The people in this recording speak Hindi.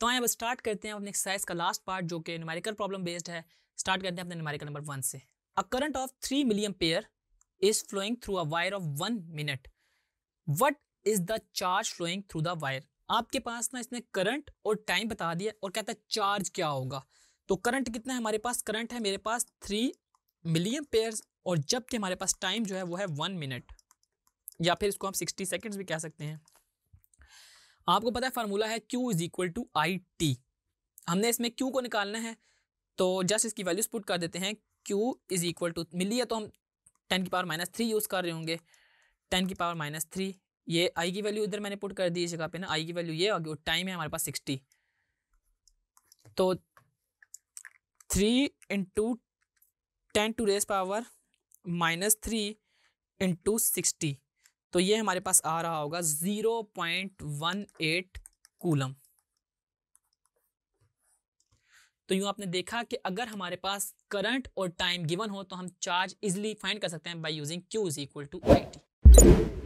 तो आए अब स्टार्ट करते हैं अपने एक्सरसाइज का लास्ट पार्ट जो कि न्यूमेरिकल प्रॉब्लम बेस्ड है स्टार्ट करते हैं अपने न्यूमेरिकल नंबर वन से a current of three milliampere is flowing through a wire of one minute what is the charge flowing through the wire आपके पास ना इसने करंट और टाइम बता दिया और कहता है चार्ज क्या होगा तो करंट कितना है हमारे पास करंट है मेरे पास थ्री मिलियन पेयर और जबकि हमारे पास टाइम जो है वो है वन मिनट या फिर इसको हम सिक्सटी सेकेंड्स भी कह सकते हैं आपको पता है फार्मूला है Q is equal to I T हमने इसमें क्यू को निकालना है तो जस्ट इसकी वैल्यूज पुट कर देते हैं क्यू इज इक्वल टू मिली है तो हम टेन की पावर माइनस थ्री यूज़ कर रहे होंगे टेन की पावर माइनस थ्री ये आई की वैल्यू इधर मैंने पुट कर दी इस जगह पे ना आई की वैल्यू ये और टाइम है हमारे पास सिक्सटी तो three into ten to raise power minus three into sixty तो ये हमारे पास आ रहा होगा zero point one eight coulomb तो यूं आपने देखा कि अगर हमारे पास करंट और टाइम गिवन हो तो हम चार्ज इजिली फाइंड कर सकते हैं by using Q is equal to I T